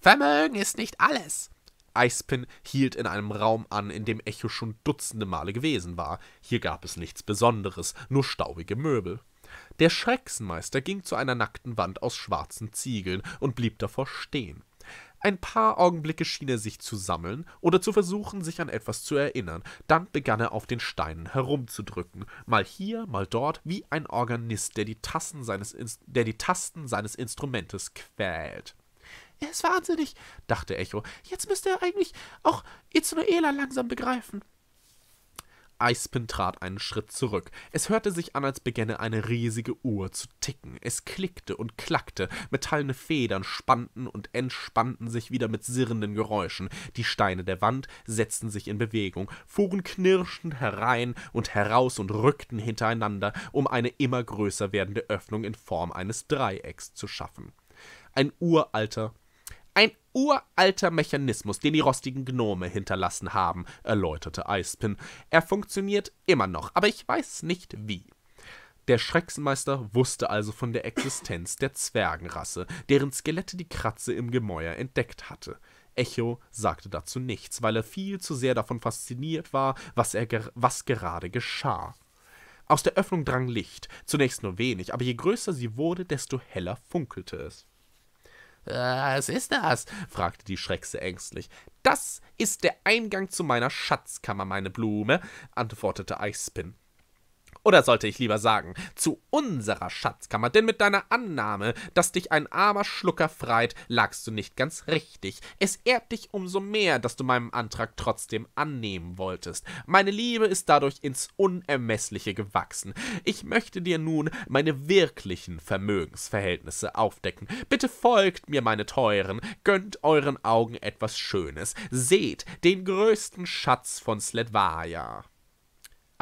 Vermögen ist nicht alles. Eispin hielt in einem Raum an, in dem Echo schon dutzende Male gewesen war. Hier gab es nichts Besonderes, nur staubige Möbel. Der Schrecksenmeister ging zu einer nackten Wand aus schwarzen Ziegeln und blieb davor stehen. Ein paar Augenblicke schien er sich zu sammeln oder zu versuchen, sich an etwas zu erinnern. Dann begann er auf den Steinen herumzudrücken, mal hier, mal dort, wie ein Organist, der die, Tasten seines, der die Tasten seines Instrumentes quält. Er ist wahnsinnig, dachte Echo. Jetzt müsste er eigentlich auch Itsunoela langsam begreifen. Eispin trat einen Schritt zurück. Es hörte sich an, als begänne eine riesige Uhr zu ticken. Es klickte und klackte, metallene Federn spannten und entspannten sich wieder mit sirrenden Geräuschen. Die Steine der Wand setzten sich in Bewegung, fuhren knirschend herein und heraus und rückten hintereinander, um eine immer größer werdende Öffnung in Form eines Dreiecks zu schaffen. Ein uralter, uralter Mechanismus, den die rostigen Gnome hinterlassen haben, erläuterte Eispin. Er funktioniert immer noch, aber ich weiß nicht wie. Der Schrecksmeister wusste also von der Existenz der Zwergenrasse, deren Skelette die Kratze im Gemäuer entdeckt hatte. Echo sagte dazu nichts, weil er viel zu sehr davon fasziniert war, was, er was gerade geschah. Aus der Öffnung drang Licht, zunächst nur wenig, aber je größer sie wurde, desto heller funkelte es. Was ist das? fragte die Schreckse ängstlich. Das ist der Eingang zu meiner Schatzkammer, meine Blume, antwortete Eispin. Oder sollte ich lieber sagen, zu unserer Schatzkammer, denn mit deiner Annahme, dass dich ein armer Schlucker freit, lagst du nicht ganz richtig. Es ehrt dich umso mehr, dass du meinem Antrag trotzdem annehmen wolltest. Meine Liebe ist dadurch ins Unermessliche gewachsen. Ich möchte dir nun meine wirklichen Vermögensverhältnisse aufdecken. Bitte folgt mir, meine Teuren, gönnt euren Augen etwas Schönes. Seht den größten Schatz von Sledvaya.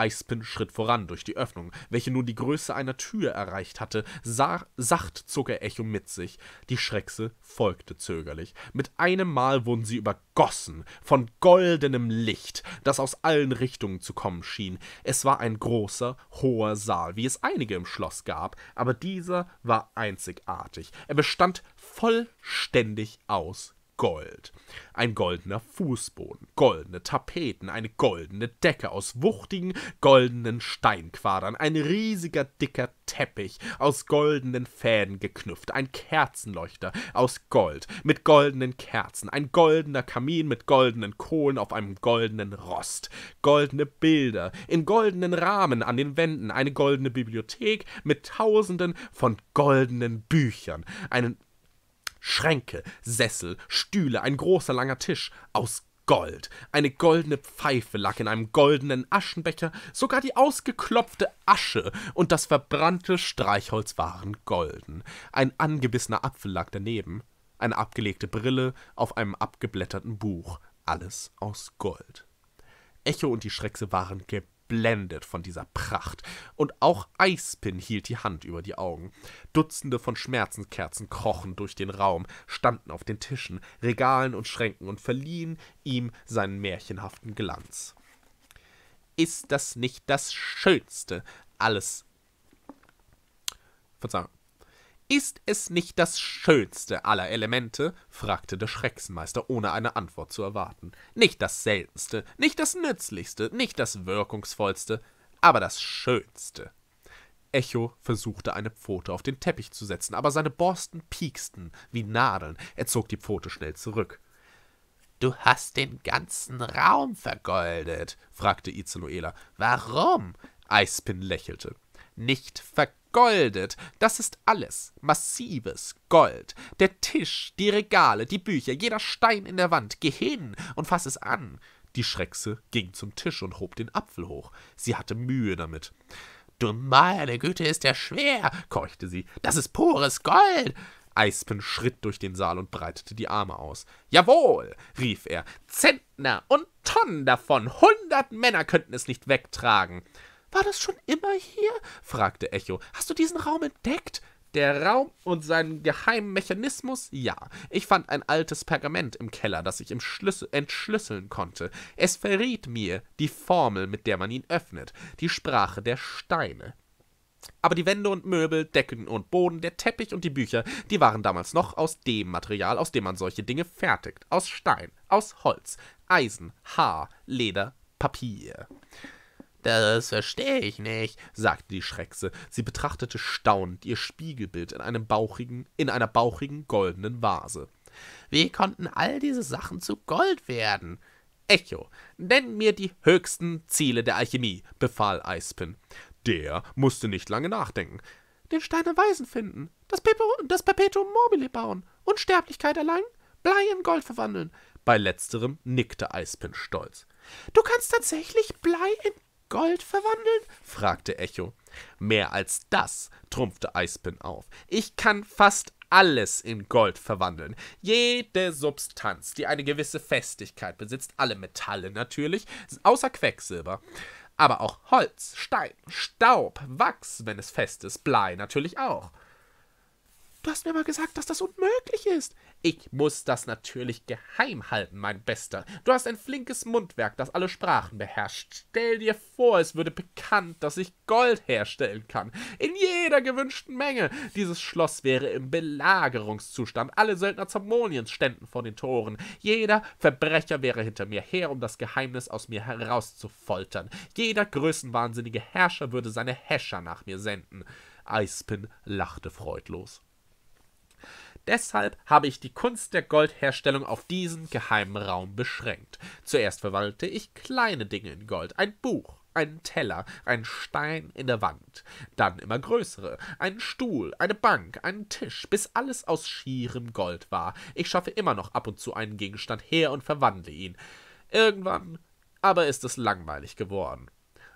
Eispin schritt voran durch die Öffnung, welche nun die Größe einer Tür erreicht hatte, sah, sacht zog er Echo mit sich. Die Schreckse folgte zögerlich. Mit einem Mal wurden sie übergossen von goldenem Licht, das aus allen Richtungen zu kommen schien. Es war ein großer, hoher Saal, wie es einige im Schloss gab, aber dieser war einzigartig. Er bestand vollständig aus Gold. Ein goldener Fußboden, goldene Tapeten, eine goldene Decke aus wuchtigen, goldenen Steinquadern, ein riesiger, dicker Teppich aus goldenen Fäden geknüpft, ein Kerzenleuchter aus Gold mit goldenen Kerzen, ein goldener Kamin mit goldenen Kohlen auf einem goldenen Rost, goldene Bilder in goldenen Rahmen an den Wänden, eine goldene Bibliothek mit tausenden von goldenen Büchern, einen Schränke, Sessel, Stühle, ein großer langer Tisch aus Gold. Eine goldene Pfeife lag in einem goldenen Aschenbecher, sogar die ausgeklopfte Asche und das verbrannte Streichholz waren golden. Ein angebissener Apfel lag daneben, eine abgelegte Brille auf einem abgeblätterten Buch, alles aus Gold. Echo und die Schreckse waren gebannt geblendet von dieser Pracht, und auch Eispin hielt die Hand über die Augen. Dutzende von Schmerzenskerzen krochen durch den Raum, standen auf den Tischen, Regalen und Schränken und verliehen ihm seinen märchenhaften Glanz. Ist das nicht das Schönste? Alles. Verzeihung. Ist es nicht das schönste aller Elemente? fragte der Schrecksmeister, ohne eine Antwort zu erwarten. Nicht das seltenste, nicht das nützlichste, nicht das wirkungsvollste, aber das schönste. Echo versuchte eine Pfote auf den Teppich zu setzen, aber seine Borsten pieksten wie Nadeln. Er zog die Pfote schnell zurück. Du hast den ganzen Raum vergoldet, fragte Izenuela. Warum? Eispin lächelte nicht vergoldet. Das ist alles massives Gold. Der Tisch, die Regale, die Bücher, jeder Stein in der Wand. Geh hin und fass es an. Die Schreckse ging zum Tisch und hob den Apfel hoch. Sie hatte Mühe damit. Du meine Güte, ist der schwer, keuchte sie. Das ist pures Gold. Eispen schritt durch den Saal und breitete die Arme aus. Jawohl, rief er, Zentner und Tonnen davon, hundert Männer könnten es nicht wegtragen. War das schon immer hier? fragte Echo. Hast du diesen Raum entdeckt? Der Raum und seinen geheimen Mechanismus? Ja. Ich fand ein altes Pergament im Keller, das ich im Schlüssel entschlüsseln konnte. Es verriet mir die Formel, mit der man ihn öffnet, die Sprache der Steine. Aber die Wände und Möbel, Decken und Boden, der Teppich und die Bücher, die waren damals noch aus dem Material, aus dem man solche Dinge fertigt. Aus Stein, aus Holz, Eisen, Haar, Leder, Papier. Das verstehe ich nicht, sagte die Schreckse. Sie betrachtete staunend ihr Spiegelbild in einem bauchigen, in einer bauchigen goldenen Vase. Wie konnten all diese Sachen zu Gold werden? Echo, nenn mir die höchsten Ziele der Alchemie, befahl Eispin. Der musste nicht lange nachdenken. Den Stein der Weisen finden, das, Pepo, das Perpetuum mobile bauen, Unsterblichkeit erlangen, Blei in Gold verwandeln. Bei letzterem nickte Eispin stolz. Du kannst tatsächlich Blei in Gold verwandeln? fragte Echo. Mehr als das, trumpfte Eispin auf. Ich kann fast alles in Gold verwandeln. Jede Substanz, die eine gewisse Festigkeit besitzt, alle Metalle natürlich, außer Quecksilber. Aber auch Holz, Stein, Staub, Wachs, wenn es fest ist, Blei natürlich auch. Du hast mir aber gesagt, dass das unmöglich ist. Ich muss das natürlich geheim halten, mein Bester. Du hast ein flinkes Mundwerk, das alle Sprachen beherrscht. Stell dir vor, es würde bekannt, dass ich Gold herstellen kann. In jeder gewünschten Menge. Dieses Schloss wäre im Belagerungszustand. Alle Söldner Zamoniens ständen vor den Toren. Jeder Verbrecher wäre hinter mir her, um das Geheimnis aus mir herauszufoltern. Jeder größenwahnsinnige Herrscher würde seine Häscher nach mir senden. Eispin lachte freudlos. Deshalb habe ich die Kunst der Goldherstellung auf diesen geheimen Raum beschränkt. Zuerst verwandelte ich kleine Dinge in Gold, ein Buch, einen Teller, einen Stein in der Wand, dann immer größere, einen Stuhl, eine Bank, einen Tisch, bis alles aus schierem Gold war. Ich schaffe immer noch ab und zu einen Gegenstand her und verwandle ihn. Irgendwann aber ist es langweilig geworden.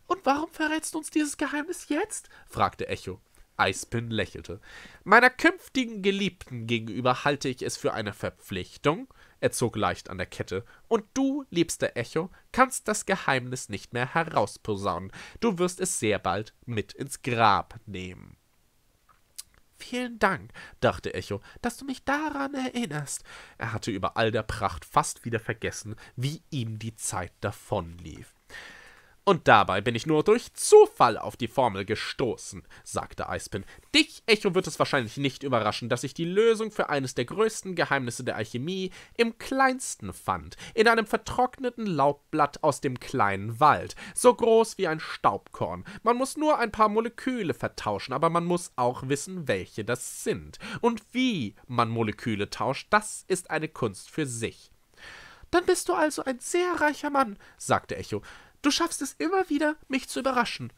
Und warum verrätst du uns dieses Geheimnis jetzt? fragte Echo. Eispin lächelte. Meiner künftigen Geliebten gegenüber halte ich es für eine Verpflichtung. Er zog leicht an der Kette. Und du, liebster Echo, kannst das Geheimnis nicht mehr herausposaunen. Du wirst es sehr bald mit ins Grab nehmen. Vielen Dank, dachte Echo, dass du mich daran erinnerst. Er hatte über all der Pracht fast wieder vergessen, wie ihm die Zeit davonlief. Und dabei bin ich nur durch Zufall auf die Formel gestoßen, sagte Eispin. Dich, Echo, wird es wahrscheinlich nicht überraschen, dass ich die Lösung für eines der größten Geheimnisse der Alchemie im kleinsten fand, in einem vertrockneten Laubblatt aus dem kleinen Wald, so groß wie ein Staubkorn. Man muss nur ein paar Moleküle vertauschen, aber man muss auch wissen, welche das sind. Und wie man Moleküle tauscht, das ist eine Kunst für sich. Dann bist du also ein sehr reicher Mann, sagte Echo. Du schaffst es immer wieder, mich zu überraschen.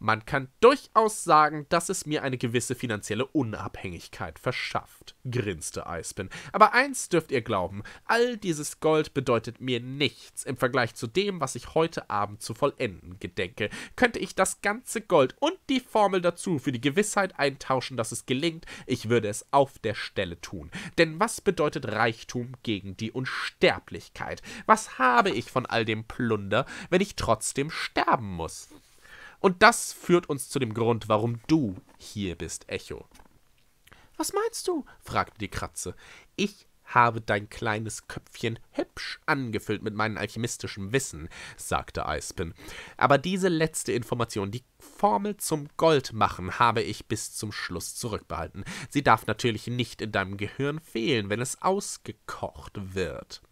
Man kann durchaus sagen, dass es mir eine gewisse finanzielle Unabhängigkeit verschafft, grinste Eispin. Aber eins dürft ihr glauben, all dieses Gold bedeutet mir nichts im Vergleich zu dem, was ich heute Abend zu vollenden gedenke. Könnte ich das ganze Gold und die Formel dazu für die Gewissheit eintauschen, dass es gelingt, ich würde es auf der Stelle tun. Denn was bedeutet Reichtum gegen die Unsterblichkeit? Was habe ich von all dem Plunder, wenn ich trotzdem sterben muss? Und das führt uns zu dem Grund, warum du hier bist, Echo. Was meinst du? fragte die Kratze. Ich habe dein kleines Köpfchen hübsch angefüllt mit meinem alchemistischen Wissen, sagte Eispin. Aber diese letzte Information, die Formel zum Goldmachen, habe ich bis zum Schluss zurückbehalten. Sie darf natürlich nicht in deinem Gehirn fehlen, wenn es ausgekocht wird.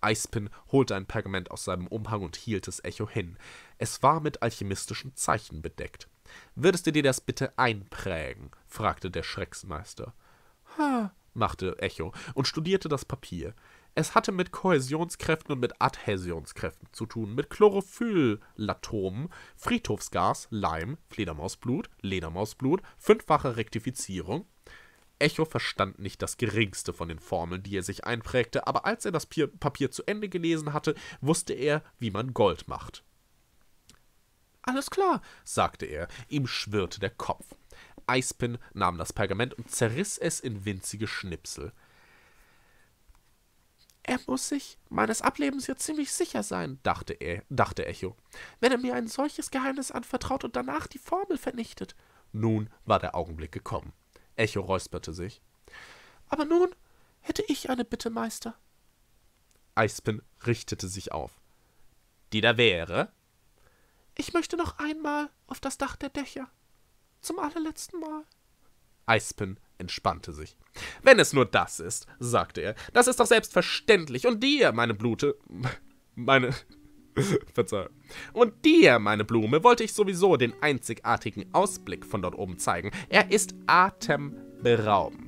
Eispin holte ein Pergament aus seinem Umhang und hielt es Echo hin. Es war mit alchemistischen Zeichen bedeckt. Würdest du dir das bitte einprägen? fragte der Schrecksmeister. Ha, machte Echo und studierte das Papier. Es hatte mit Kohäsionskräften und mit Adhäsionskräften zu tun, mit Chlorophyllatomen, Friedhofsgas, Leim, Fledermausblut, Ledermausblut, fünffache Rektifizierung. Echo verstand nicht das geringste von den Formeln, die er sich einprägte, aber als er das Papier zu Ende gelesen hatte, wusste er, wie man Gold macht. Alles klar, sagte er, ihm schwirrte der Kopf. Eispin nahm das Pergament und zerriss es in winzige Schnipsel. Er muss sich meines Ablebens ja ziemlich sicher sein, dachte, er, dachte Echo, wenn er mir ein solches Geheimnis anvertraut und danach die Formel vernichtet. Nun war der Augenblick gekommen. Echo räusperte sich. Aber nun hätte ich eine Bitte, Meister. Eispin richtete sich auf. Die da wäre? Ich möchte noch einmal auf das Dach der Dächer. Zum allerletzten Mal. Eispen entspannte sich. Wenn es nur das ist, sagte er, das ist doch selbstverständlich. Und dir, meine Blute. Meine. Verzeihung. Und dir, meine Blume, wollte ich sowieso den einzigartigen Ausblick von dort oben zeigen. Er ist atemberaubend.